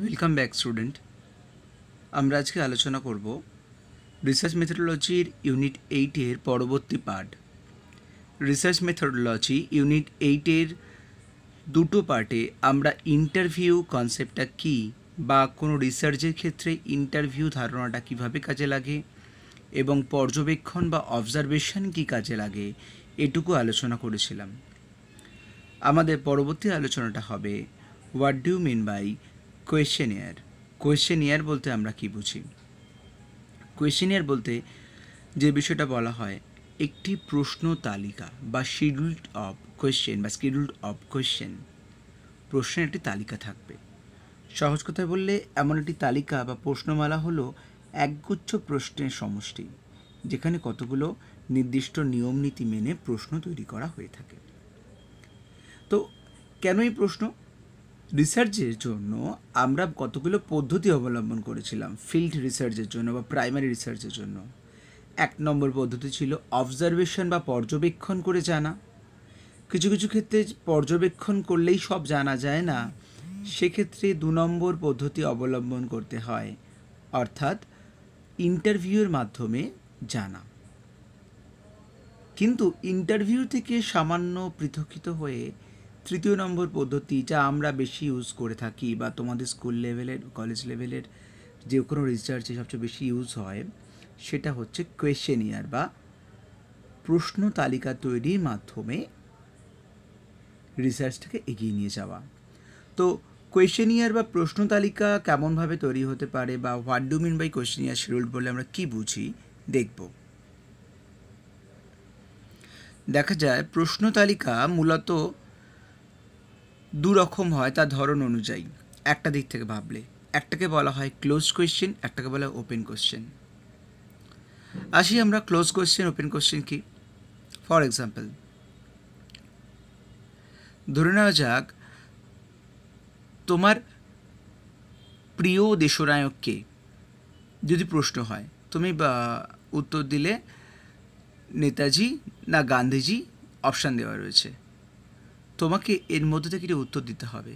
welcome back student আমরা আজকে আলোচনা করব রিসার্চ মেথোডোলজির ইউনিট এইটের পরবর্তী পার্ট রিসার্চ মেথোডোলজি ইউনিট এইটের দুটো পার্টে আমরা ইন্টারভিউ কনসেপ্টটা কী বা কোনো রিসার্চের ক্ষেত্রে ইন্টারভিউ ধারণাটা কিভাবে কাজে লাগে এবং পর্যবেক্ষণ বা অবজারভেশন কী কাজে লাগে এটুকু আলোচনা করেছিলাম আমাদের পরবর্তী আলোচনাটা হবে what do mean by questionnaire বলতে আমরা কি বুঝি ইয়ার বলতে যে বিষয়টা বলা হয় একটি প্রশ্ন তালিকা বা শিডিউল্ড অফ কোয়েশ্চেন বা শিডিউল্ড অফ কোয়েশ্চেন প্রশ্নের একটি তালিকা থাকবে সহজ কথায় বললে এমন একটি তালিকা বা প্রশ্নমালা হলো একগুচ্ছ প্রশ্নের সমষ্টি যেখানে কতগুলো নির্দিষ্ট নিয়মনীতি মেনে প্রশ্ন তৈরি করা হয়ে থাকে তো কেন এই প্রশ্ন রিসার্চের জন্য আমরা কতগুলো পদ্ধতি অবলম্বন করেছিলাম ফিল্ড রিসার্চের জন্য বা প্রাইমারি রিসার্চের জন্য এক নম্বর পদ্ধতি ছিল অবজারভেশন বা পর্যবেক্ষণ করে জানা কিছু কিছু ক্ষেত্রে পর্যবেক্ষণ করলেই সব জানা যায় না সেক্ষেত্রে দু নম্বর পদ্ধতি অবলম্বন করতে হয় অর্থাৎ ইন্টারভিউয়ের মাধ্যমে জানা কিন্তু ইন্টারভিউ থেকে সামান্য পৃথকিত হয়ে তৃতীয় নম্বর পদ্ধতি যা আমরা বেশি ইউজ করে থাকি বা তোমাদের স্কুল লেভেলের কলেজ লেভেলের যে কোনো রিসার্চে সবচেয়ে বেশি ইউজ হয় সেটা হচ্ছে কোয়েশ্চেনিয়ার বা প্রশ্ন তালিকা তৈরির মাধ্যমে রিসার্চটাকে এগিয়ে নিয়ে যাওয়া তো ইয়ার বা প্রশ্ন তালিকা কেমনভাবে তৈরি হতে পারে বা হোয়াট ডু মিন বাই ইয়ার শিডিউল বলে আমরা কি বুঝি দেখব দেখা যায় প্রশ্ন তালিকা মূলত দু রকম হয় তার ধরন অনুযায়ী একটা দিক থেকে ভাবলে একটাকে বলা হয় ক্লোজ কোয়েশ্চেন একটাকে বলা হয় ওপেন কোয়েশ্চেন আসি আমরা ক্লোজ কোয়েশ্চেন ওপেন কোয়েশ্চেন কি ফর এক্সাম্পল ধরে নেওয়া যাক তোমার প্রিয় দেশনায়ককে যদি প্রশ্ন হয় তুমি উত্তর দিলে নেতাজি না গান্ধীজি অপশান দেওয়া রয়েছে তোমাকে এর মধ্যে থেকে একটি উত্তর দিতে হবে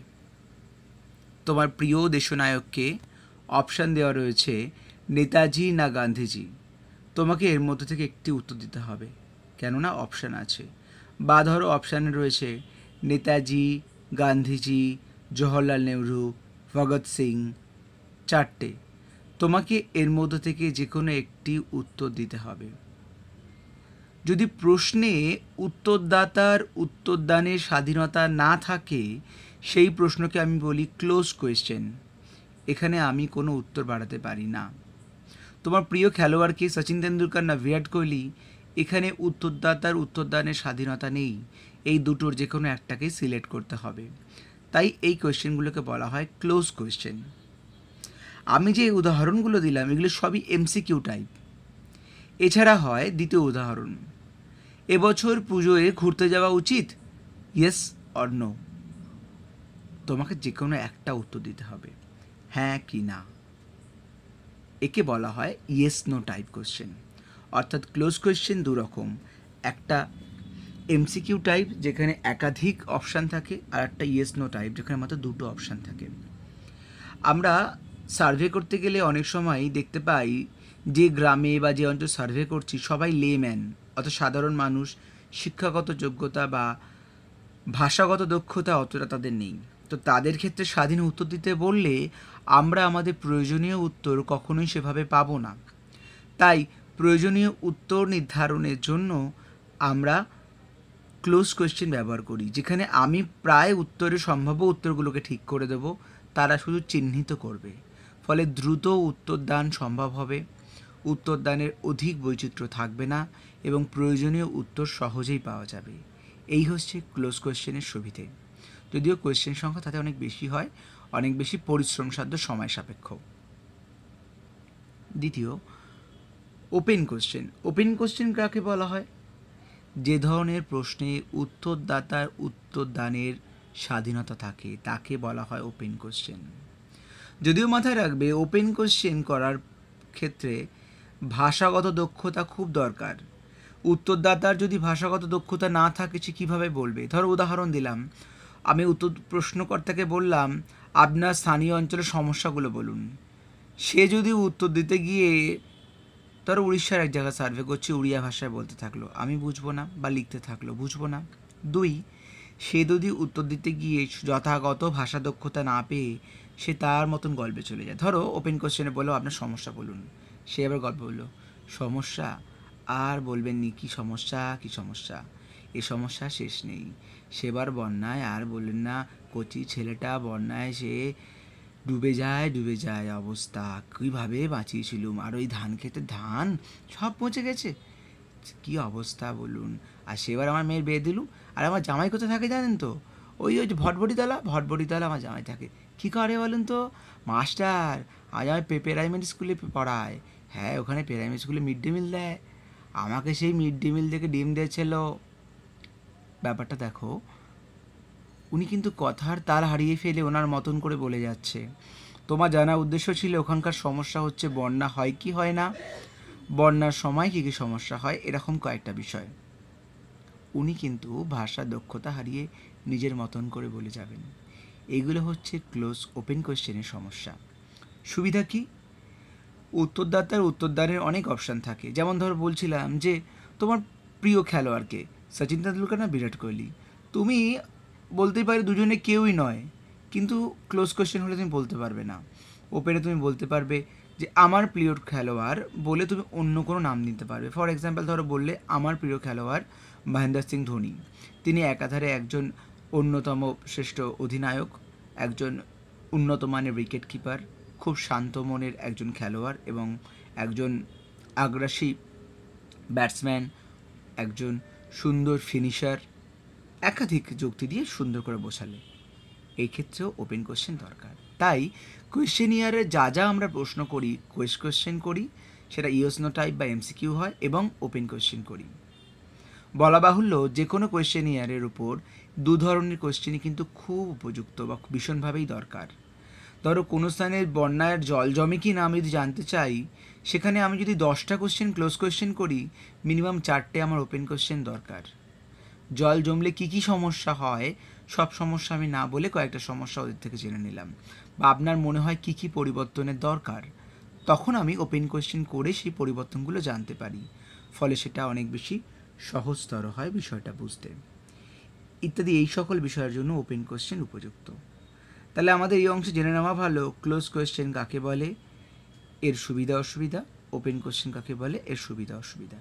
তোমার প্রিয় দেশনায়ককে অপশান দেওয়া রয়েছে নেতাজি না গান্ধীজি তোমাকে এর মধ্যে থেকে একটি উত্তর দিতে হবে কেননা অপশান আছে বা ধরো অপশানে রয়েছে নেতাজি গান্ধীজি জওহরলাল নেহরু ভগৎ সিং চারটে তোমাকে এর মধ্যে থেকে যে কোনো একটি উত্তর দিতে হবে যদি প্রশ্নে উত্তরদাতার উত্তরদানের স্বাধীনতা না থাকে সেই প্রশ্নকে আমি বলি ক্লোজ কোয়েশ্চেন এখানে আমি কোনো উত্তর বাড়াতে পারি না তোমার প্রিয় খেলোয়াড় কি সচিন তেন্ডুলকার না বিরাট কোহলি এখানে উত্তরদাতার উত্তরদানের স্বাধীনতা নেই এই দুটোর যে কোনো একটাকেই সিলেক্ট করতে হবে তাই এই কোয়েশ্চেনগুলোকে বলা হয় ক্লোজ কোয়েশ্চেন আমি যে উদাহরণগুলো দিলাম এগুলো সবই এমসিকিউ টাইপ এছাড়া হয় দ্বিতীয় উদাহরণ এবছর পুজোয় ঘুরতে যাওয়া উচিত ইয়েস অর নো তোমাকে যে কোনো একটা উত্তর দিতে হবে হ্যাঁ কি না একে বলা হয় ইয়েস নো টাইপ কোশ্চেন অর্থাৎ ক্লোজ কোয়েশ্চেন দু রকম একটা এমসিকিউ টাইপ যেখানে একাধিক অপশান থাকে আর একটা ইয়েস নো টাইপ যেখানে মাত্র দুটো অপশান থাকে আমরা সার্ভে করতে গেলে অনেক সময় দেখতে পাই যে গ্রামে বা যে অঞ্চল সার্ভে করছি সবাই লেম্যান অত সাধারণ মানুষ শিক্ষাগত যোগ্যতা বা ভাষাগত দক্ষতা অতটা তাদের নেই তো তাদের ক্ষেত্রে স্বাধীন উত্তর দিতে বললে আমরা আমাদের প্রয়োজনীয় উত্তর কখনোই সেভাবে পাবো না তাই প্রয়োজনীয় উত্তর নির্ধারণের জন্য আমরা ক্লোজ কোয়েশ্চেন ব্যবহার করি যেখানে আমি প্রায় উত্তরের সম্ভাব্য উত্তরগুলোকে ঠিক করে দেব তারা শুধু চিহ্নিত করবে ফলে দ্রুত উত্তর দান সম্ভব হবে উত্তরদানের অধিক বৈচিত্র্য থাকবে না এবং প্রয়োজনীয় উত্তর সহজেই পাওয়া যাবে এই হচ্ছে ক্লোজ কোয়েশ্চেনের সুবিধে যদিও কোয়েশ্চেন সংখ্যা তাতে অনেক বেশি হয় অনেক বেশি পরিশ্রমসাধ্য সময় সাপেক্ষ দ্বিতীয় ওপেন কোশ্চেন ওপেন কোশ্চেন কাকে বলা হয় যে ধরনের প্রশ্নে উত্তরদাতার উত্তরদানের স্বাধীনতা থাকে তাকে বলা হয় ওপেন কোশ্চেন যদিও মাথায় রাখবে ওপেন কোশ্চেন করার ক্ষেত্রে ভাষাগত দক্ষতা খুব দরকার উত্তরদাতার যদি ভাষাগত দক্ষতা না থাকে সে কীভাবে বলবে ধরো উদাহরণ দিলাম আমি উত্তর প্রশ্নকর্তাকে বললাম আপনার স্থানীয় অঞ্চলের সমস্যাগুলো বলুন সে যদি উত্তর দিতে গিয়ে ধরো উড়িষ্যার এক জায়গায় সার্ভে করছি উড়িয়া ভাষায় বলতে থাকলো আমি বুঝবো না বা লিখতে থাকলো বুঝবো না দুই সে যদি উত্তর দিতে গিয়ে যথাগত ভাষা দক্ষতা না পেয়ে সে তার মতন গল্পে চলে যায় ধরো ওপেন কোশ্চেনে বলো আপনার সমস্যা বলুন সে আবার গল্প বলল সমস্যা আর বলবেন নি কী সমস্যা কী সমস্যা এ সমস্যা শেষ নেই সেবার বন্যায় আর বললেন না কচি ছেলেটা বন্যায় সে ডুবে যায় ডুবে যায় অবস্থা কীভাবে বাঁচিয়েছিলুম আর ওই ধান খেতে ধান সব পচে গেছে কি অবস্থা বলুন আর সেবার আমার মেয়ের বিয়ে দিলুম আর আমার জামাই কোথায় থাকে জানেন তো ওই ওই ভটবটিতলা ভটবটিতলা আমার জামাই থাকে কী করে বলুন তো মাস্টার আজ আমার প্রাইমারি স্কুলে পড়ায় হ্যাঁ ওখানে প্রাইমারি স্কুলে মিড ডে মিল দেয় আমাকে সেই মিড ডে মিল থেকে ডিম দিয়েছিল ব্যাপারটা দেখো উনি কিন্তু কথার তাল হারিয়ে ফেলে ওনার মতন করে বলে যাচ্ছে তোমার জানা উদ্দেশ্য ছিল ওখানকার সমস্যা হচ্ছে বন্যা হয় কি হয় না বন্যার সময় কী কী সমস্যা হয় এরকম কয়েকটা বিষয় উনি কিন্তু ভাষা দক্ষতা হারিয়ে নিজের মতন করে বলে যাবেন এগুলো হচ্ছে ক্লোজ ওপেন কোয়েশ্চেনের সমস্যা সুবিধা কী উত্তরদাতার উত্তরদানের অনেক অপশান থাকে যেমন ধর বলছিলাম যে তোমার প্রিয় খেলোয়াড়কে সচিন তেন্ডুলকার না বিরাট কোহলি তুমি বলতেই পারে দুজনে কেউই নয় কিন্তু ক্লোজ কোয়েশ্চেন হলে তুমি বলতে পারবে না ওপেনে তুমি বলতে পারবে যে আমার প্রিয় খেলোয়াড় বলে তুমি অন্য কোনো নাম নিতে পারবে ফর এক্সাম্পল ধরো বললে আমার প্রিয় খেলোয়াড় মহেন্দ্র সিং ধোনি তিনি একাধারে একজন অন্যতম শ্রেষ্ঠ অধিনায়ক একজন উন্নত মানের উইকেট কিপার খুব শান্ত মনের একজন খেলোয়াড় এবং একজন আগ্রাসী ব্যাটসম্যান একজন সুন্দর ফিনিশার একাধিক যুক্তি দিয়ে সুন্দর করে বসালে এই ক্ষেত্রেও ওপেন কোশ্চেন দরকার তাই কোয়েশ্চেন ইয়ারে যা যা আমরা প্রশ্ন করি কোয়েশ কোয়েশ্চেন করি সেটা ইয়োসনো টাইপ বা এমসিকিউ হয় এবং ওপেন কোয়েশ্চেন করি বলা বাহুল্য যে কোনো কোয়েশ্চেন ইয়ারের উপর দু ধরনের কোয়েশ্চেনই কিন্তু খুব উপযুক্ত বা ভীষণভাবেই দরকার ধরো কোনো স্থানের বন্যার জল জমে কি না আমি যদি জানতে চাই সেখানে আমি যদি দশটা কোশ্চেন ক্লোজ কোশ্চেন করি মিনিমাম চারটে আমার ওপেন কোশ্চেন দরকার জল জমলে কি কি সমস্যা হয় সব সমস্যা আমি না বলে কয়েকটা সমস্যা ওদের থেকে জেনে নিলাম বা আপনার মনে হয় কি কি পরিবর্তনের দরকার তখন আমি ওপেন কোয়েশ্চেন করে সেই পরিবর্তনগুলো জানতে পারি ফলে সেটা অনেক বেশি সহজতর হয় বিষয়টা বুঝতে ইত্যাদি এই সকল বিষয়ের জন্য ওপেন কোয়েশ্চেন উপযুক্ত তাহলে আমাদের এই অংশে জেনে নেওয়া ভালো ক্লোজ কোয়েশ্চেন কাকে বলে এর সুবিধা অসুবিধা ওপেন কোয়েশ্চেন কাকে বলে এর সুবিধা অসুবিধা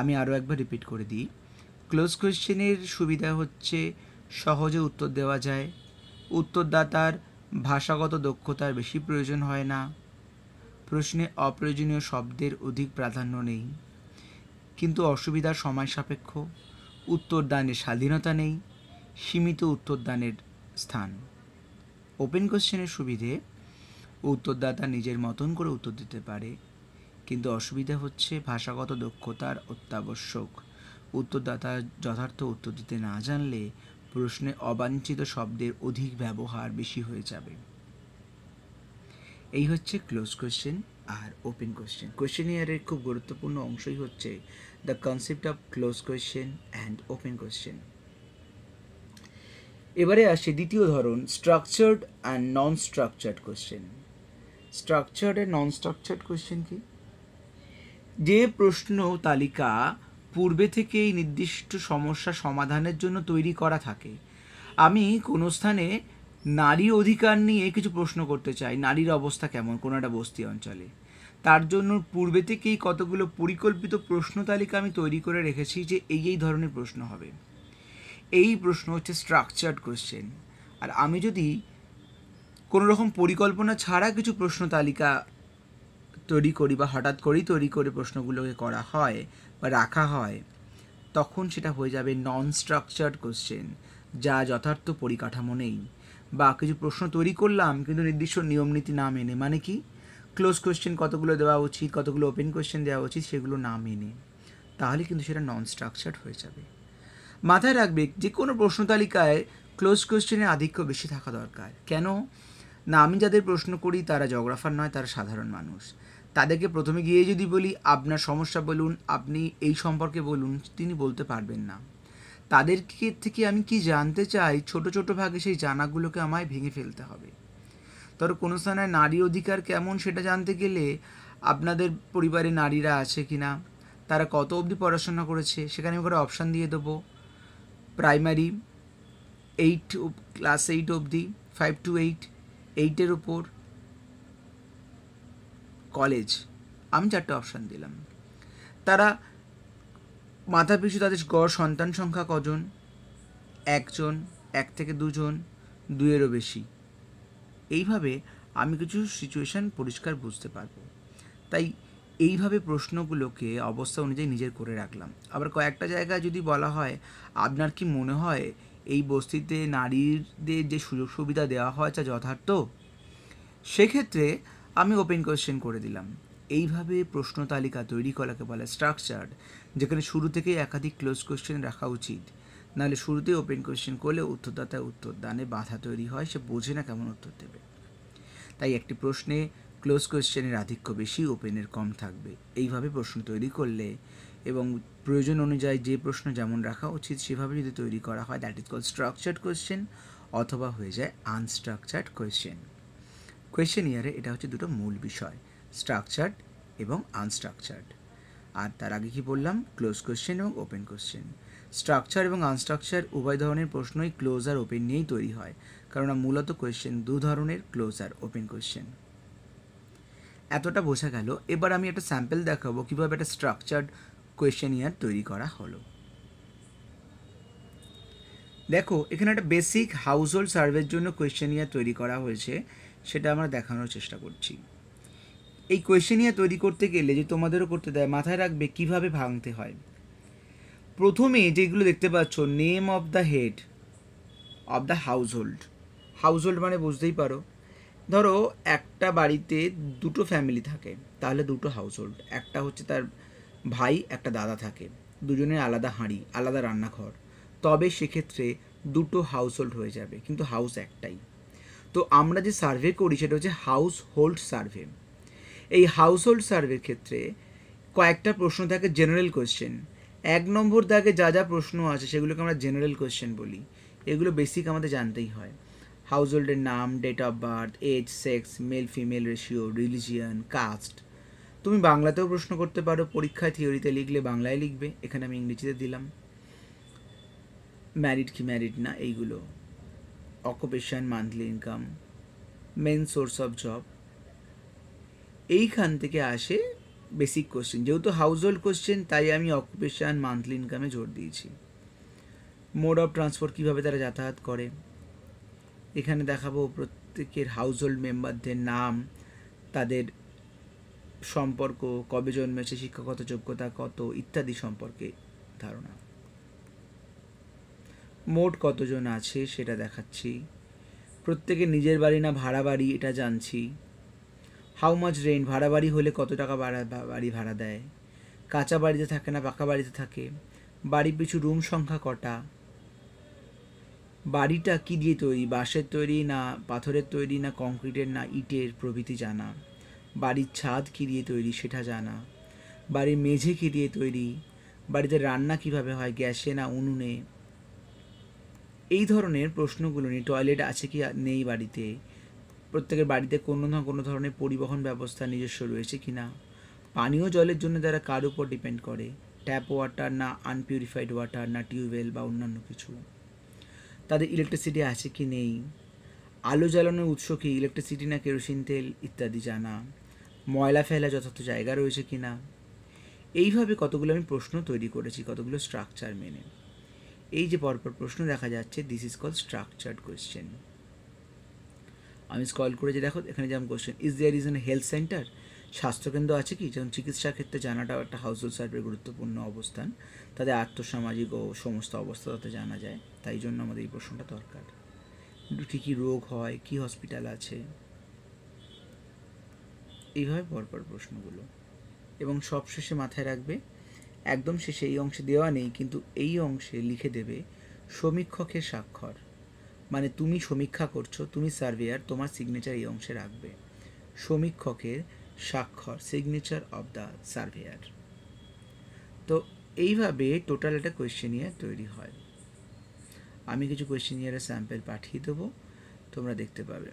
আমি আরও একবার রিপিট করে দিই ক্লোজ কোয়েশ্চেনের সুবিধা হচ্ছে সহজে উত্তর দেওয়া যায় উত্তরদাতার ভাষাগত দক্ষতার বেশি প্রয়োজন হয় না প্রশ্নে অপ্রয়োজনীয় শব্দের অধিক প্রাধান্য নেই কিন্তু অসুবিধা সময় সাপেক্ষ উত্তরদানের স্বাধীনতা নেই সীমিত উত্তরদানের স্থান ওপেন কোশ্চেনের সুবিধে উত্তরদাতা নিজের মতন করে উত্তর দিতে পারে কিন্তু অসুবিধা হচ্ছে ভাষাগত দক্ষতার অত্যাবশ্যক উত্তরদাতা যথার্থ উত্তর দিতে না জানলে প্রশ্নে অবাঞ্ছিত শব্দের অধিক ব্যবহার বেশি হয়ে যাবে এই হচ্ছে ক্লোজ কোশ্চেন আর ওপেন কোশ্চেন কোশ্চেন ইয়ারের খুব গুরুত্বপূর্ণ অংশই হচ্ছে the concept of close question and open question এবারে আসে দ্বিতীয় ধরন structured and non structured question structured and non structured question কি যে প্রশ্ন তালিকা পূর্বে থেকেই নির্দিষ্ট সমস্যা সমাধানের জন্য তৈরি করা থাকে আমি কোনো স্থানে নারী অধিকার নিয়ে কিছু প্রশ্ন করতে চাই নারীর অবস্থা কেমন কোনো একটা বস্তি অঞ্চলে তার জন্য পূর্বে থেকেই কতগুলো পরিকল্পিত প্রশ্ন তালিকা আমি তৈরি করে রেখেছি যে এই এই ধরনের প্রশ্ন হবে এই প্রশ্ন হচ্ছে স্ট্রাকচার্ড কোশ্চেন আর আমি যদি কোনো রকম পরিকল্পনা ছাড়া কিছু প্রশ্ন তালিকা তৈরি করি বা হঠাৎ করেই তৈরি করে প্রশ্নগুলোকে করা হয় বা রাখা হয় তখন সেটা হয়ে যাবে নন স্ট্রাকচার্ড কোশ্চেন যা যথার্থ পরিকাঠামো নেই বা কিছু প্রশ্ন তৈরি করলাম কিন্তু নির্দিষ্ট নিয়মনীতি না মেনে মানে কি ক্লোজ কোয়েশ্চেন কতগুলো দেওয়া উচিত কতগুলো ওপেন কোয়েশ্চেন দেওয়া উচিত সেগুলো না মেনে তাহলে কিন্তু সেটা নন স্ট্রাকচার্ড হয়ে যাবে মাথায় রাখবে যে কোনো প্রশ্ন তালিকায় ক্লোজ কোয়েশ্চেনের আধিক্য বেশি থাকা দরকার কেন না আমি যাদের প্রশ্ন করি তারা জগ্রাফার নয় তারা সাধারণ মানুষ তাদেরকে প্রথমে গিয়ে যদি বলি আপনার সমস্যা বলুন আপনি এই সম্পর্কে বলুন তিনি বলতে পারবেন না তাদেরকে থেকে আমি কি জানতে চাই ছোট ছোট ভাগে সেই জানাগুলোকে আমায় ভেঙে ফেলতে হবে ধরো কোনো স্থানে নারী অধিকার কেমন সেটা জানতে গেলে আপনাদের পরিবারে নারীরা আছে কি না তারা কত অবধি পড়াশোনা করেছে সেখানে আমি করে অপশান দিয়ে দেবো প্রাইমারি এইট ক্লাস এইট অবধি ফাইভ টু এইট এইটের ওপর কলেজ আমি চারটে অপশান দিলাম তারা মাথাপিছু তাদের গড় সন্তান সংখ্যা কজন একজন এক থেকে দুজন দুয়েরও বেশি এইভাবে আমি কিছু সিচুয়েশান পরিষ্কার বুঝতে পারবো তাই এইভাবে প্রশ্নগুলোকে অবস্থা অনুযায়ী নিজের করে রাখলাম আবার কয়েকটা জায়গায় যদি বলা হয় আপনার কি মনে হয় এই বস্তিতে নারীদের যে সুযোগ সুবিধা দেওয়া হয় তা যথার্থ সেক্ষেত্রে আমি ওপেন কোয়েশ্চেন করে দিলাম এইভাবে প্রশ্ন তালিকা তৈরি করাকে বলে স্ট্রাকচার যেখানে শুরু থেকেই একাধিক ক্লোজ কোয়েশ্চেন রাখা উচিত নাহলে শুরুতেই ওপেন কোয়েশ্চেন করলে উত্তরদাতায় উত্তর দানে বাধা তৈরি হয় সে বোঝে না কেমন উত্তর দেবে তাই একটি প্রশ্নে ক্লোজ কোয়েশ্চেনের আধিক্য বেশি ওপেনের কম থাকবে এইভাবে প্রশ্ন তৈরি করলে এবং প্রয়োজন অনুযায়ী যে প্রশ্ন যেমন রাখা উচিত সেভাবে যদি তৈরি করা হয় that is call structured question অথবা হয়ে যায় আনস্ট্রাকচার্ড কোয়েশ্চেন কোয়েশ্চেন ইয়ারে এটা হচ্ছে দুটো মূল বিষয় স্ট্রাকচার্ড এবং আনস্ট্রাকচার্ড আর তার আগে কি বললাম ক্লোজ কোয়েশ্চেন এবং ওপেন কোয়েশ্চেন স্ট্রাকচার এবং আনস্ট্রাকচার উভয় ধরনের প্রশ্নই ক্লোজ আর ওপেন নিয়েই তৈরি হয় কারণ মূলত কোয়েশ্চেন দু ধরনের ক্লোজ আর ওপেন কোয়েশ্চেন এতটা বোঝা গেল এবার আমি একটা স্যাম্পেল দেখাবো কীভাবে একটা স্ট্রাকচার্ড কোয়েশ্চেন ইয়ার তৈরি করা হলো দেখো এখানে একটা বেসিক হাউস হোল্ড সার্ভের জন্য কোয়েশ্চেন ইয়ার তৈরি করা হয়েছে সেটা আমরা দেখানোর চেষ্টা করছি এই কোয়েশ্চেন ইয়ার তৈরি করতে গেলে যে তোমাদেরও করতে দেয় মাথায় রাখবে কিভাবে ভাঙতে হয় প্রথমে যেগুলো দেখতে পাচ্ছ name of the head of the household household মানে বুঝতেই পারো ধরো একটা বাড়িতে দুটো ফ্যামিলি থাকে তাহলে দুটো হাউসহোল্ড একটা হচ্ছে তার ভাই একটা দাদা থাকে দুজনের আলাদা হাঁড়ি আলাদা রান্নাঘর তবে সেক্ষেত্রে দুটো হাউসহোল্ড হয়ে যাবে কিন্তু হাউস একটাই তো আমরা যে সার্ভে করি সেটা হচ্ছে হাউস হোল্ড সার্ভে এই হাউস হোল্ড সার্ভের ক্ষেত্রে কয়েকটা প্রশ্ন থাকে জেনারেল কোয়েশ্চেন এক নম্বর দাগে যা যা প্রশ্ন আছে সেগুলোকে আমরা জেনারেল কোয়েশ্চেন বলি এগুলো বেসিক আমাদের জানতেই হয় হাউজহোল্ডের নাম date of birth age sex male female ratio religion caste তুমি বাংলাতেও প্রশ্ন করতে পারো পরীক্ষায় থিওরিতে লিখলে বাংলায় লিখবে এখানে আমি ইংরেজিতে দিলাম ম্যারিড কি ম্যারিড না এইগুলো occupation monthly income main source of job এইখান থেকে আসে বেসিক কোশ্চেন যেহেতু হাউস হোল্ড কোশ্চেন তাই আমি অকুপেশান মান্থলি ইনকামে জোর দিয়েছি মোড অফ ট্রান্সপোর্ট কীভাবে তারা যাতায়াত করে এখানে দেখাবো প্রত্যেকের হাউস হোল্ড মেম্বারদের নাম তাদের সম্পর্ক কবে জন্মেছে শিক্ষাগত যোগ্যতা কত ইত্যাদি সম্পর্কে ধারণা মোট কতজন আছে সেটা দেখাচ্ছি প্রত্যেকে নিজের বাড়ি না ভাড়া বাড়ি এটা জানছি হাউ মাচ রেন্ট ভাড়া বাড়ি হলে কত টাকা ভাড়া বাড়ি ভাড়া দেয় কাঁচা বাড়িতে থাকে না পাকা বাড়িতে থাকে বাড়ি পিছু রুম সংখ্যা কটা বাড়িটা কি দিয়ে তৈরি বাঁশের তৈরি না পাথরের তৈরি না কংক্রিটের না ইটের প্রভৃতি জানা বাড়ির ছাদ কী দিয়ে তৈরি সেটা জানা বাড়ির মেঝে কী দিয়ে তৈরি বাড়িতে রান্না কিভাবে হয় গ্যাসে না উনুনে এই ধরনের প্রশ্নগুলো নিয়ে টয়লেট আছে কি নেই বাড়িতে প্রত্যেকের বাড়িতে কোনো না কোনো ধরনের পরিবহন ব্যবস্থা নিজস্ব রয়েছে কি না পানীয় জলের জন্য যারা কার উপর ডিপেন্ড করে ট্যাপ ওয়াটার না আনপিউরিফাইড ওয়াটার না টিউবওয়েল বা অন্যান্য কিছু তাদের ইলেকট্রিসিটি আছে কি নেই আলো জ্বালানোর উৎস কি ইলেকট্রিসিটি না কেরোসিন তেল ইত্যাদি জানা ময়লা ফেলা যথার্থ জায়গা রয়েছে কি না এইভাবে কতগুলো আমি প্রশ্ন তৈরি করেছি কতগুলো স্ট্রাকচার মেনে এই যে পরপর প্রশ্ন দেখা যাচ্ছে this is call structure question আমি স্কল করে যে দেখো এখানে যেমন question is there is an health centre স্বাস্থ্যকেন্দ্র আছে কি যেমন চিকিৎসার ক্ষেত্রে জানাটাও একটা হাউস হোল্ড সার্ভের গুরুত্বপূর্ণ অবস্থান তাদের আর্থসামাজিক ও সমস্ত অবস্থা তাতে জানা যায় তাই জন্য আমাদের এই প্রশ্নটা দরকার কী কী রোগ হয় কি হসপিটাল আছে এইভাবে পরপর প্রশ্নগুলো এবং সবশেষে মাথায় রাখবে একদম শেষে এই অংশে দেওয়া নেই কিন্তু এই অংশে লিখে দেবে সমীক্ষকের স্বাক্ষর মানে তুমি সমীক্ষা করছো তুমি সার্ভেয়ার তোমার সিগনেচার এই অংশে রাখবে সমীক্ষকের স্বাক্ষর সিগনেচার অব দ্য সার্ভেয়ার তো এইভাবে টোটাল একটা নিয়ে তৈরি হয় আমি কিছু কোয়েশ্চেনিয়ারের স্যাম্পেল পাঠিয়ে দেবো তোমরা দেখতে পাবে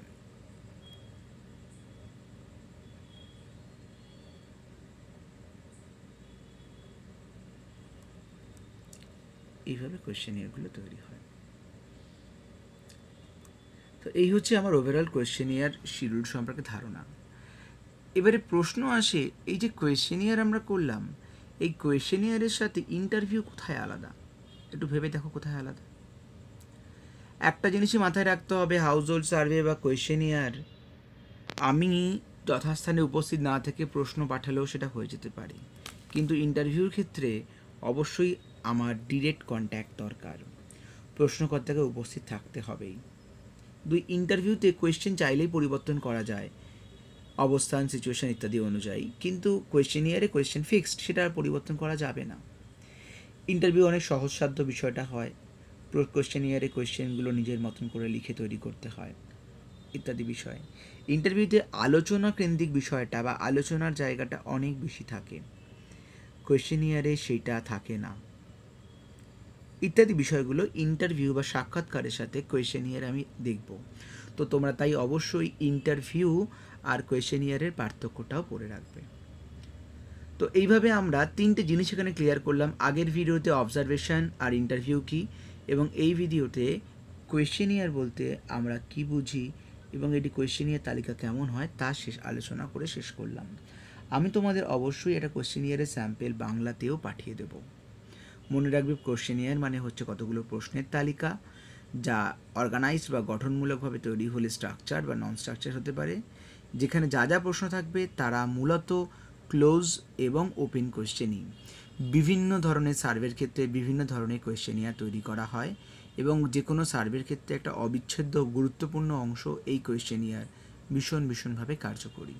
এইভাবে কোয়েশ্চেনিয়ারগুলো তৈরি হয় তো এই হচ্ছে আমার ওভারঅল কোয়েশ্চেনিয়ার শিডিউল সম্পর্কে ধারণা এবারে প্রশ্ন আসে এই যে কোয়েশ্চেনিয়ার আমরা করলাম এই কোয়েশ্চেনিয়ারের সাথে ইন্টারভিউ কোথায় আলাদা একটু ভেবে দেখো কোথায় আলাদা একটা জিনিসই মাথায় রাখতে হবে হাউস হোল্ড সার্ভে বা কোয়েশনিয়ার আমি যথাস্থানে উপস্থিত না থেকে প্রশ্ন পাঠালেও সেটা হয়ে যেতে পারে কিন্তু ইন্টারভিউর ক্ষেত্রে অবশ্যই আমার ডিরেক্ট কন্ট্যাক্ট দরকার প্রশ্নকর্তাকে উপস্থিত থাকতে হবেই দুই ইন্টারভিউতে কোয়েশ্চেন চাইলেই পরিবর্তন করা যায় অবস্থান সিচুয়েশন ইত্যাদি অনুযায়ী কিন্তু কোয়েশ্চেন ইয়ারে কোয়েশ্চেন ফিক্সড সেটা আর পরিবর্তন করা যাবে না ইন্টারভিউ অনেক সহজসাধ্য বিষয়টা হয় কোয়েশ্চেন ইয়ারে কোয়েশ্চেনগুলো নিজের মতন করে লিখে তৈরি করতে হয় ইত্যাদি বিষয় ইন্টারভিউতে আলোচনা কেন্দ্রিক বিষয়টা বা আলোচনার জায়গাটা অনেক বেশি থাকে কোয়েশ্চেন ইয়ারে সেটা থাকে না ইত্যাদি বিষয়গুলো ইন্টারভিউ বা সাক্ষাৎকারের সাথে কোয়েশ্চেন ইয়ার আমি দেখব তো তোমরা তাই অবশ্যই ইন্টারভিউ আর কোয়েশ্চেন ইয়ারের পার্থক্যটাও পড়ে রাখবে তো এইভাবে আমরা তিনটে জিনিস এখানে ক্লিয়ার করলাম আগের ভিডিওতে অবজারভেশন আর ইন্টারভিউ কী এবং এই ভিডিওতে কোয়েশ্চেনিয়ার বলতে আমরা কি বুঝি এবং এটি কোয়েশ্চেনিয়ার তালিকা কেমন হয় তা শেষ আলোচনা করে শেষ করলাম আমি তোমাদের অবশ্যই এটা কোয়েশ্চেনিয়ারের স্যাম্পেল বাংলাতেও পাঠিয়ে দেব মনে রাখবে কোয়েশ্চেনিয়ার মানে হচ্ছে কতগুলো প্রশ্নের তালিকা যা অর্গানাইজ বা গঠনমূলকভাবে তৈরি হলে স্ট্রাকচার বা নন স্ট্রাকচার হতে পারে যেখানে যা যা প্রশ্ন থাকবে তারা মূলত ক্লোজ এবং ওপেন কোয়েশ্চেনিং বিভিন্ন ধরনের সার্ভের ক্ষেত্রে বিভিন্ন ধরনের কোয়েশ্চেনিয়ার তৈরি করা হয় এবং যে কোনো সার্ভের ক্ষেত্রে একটা অবিচ্ছেদ্য গুরুত্বপূর্ণ অংশ এই কোয়েশ্চেনিয়ার ভীষণ ভীষণভাবে কার্যকরী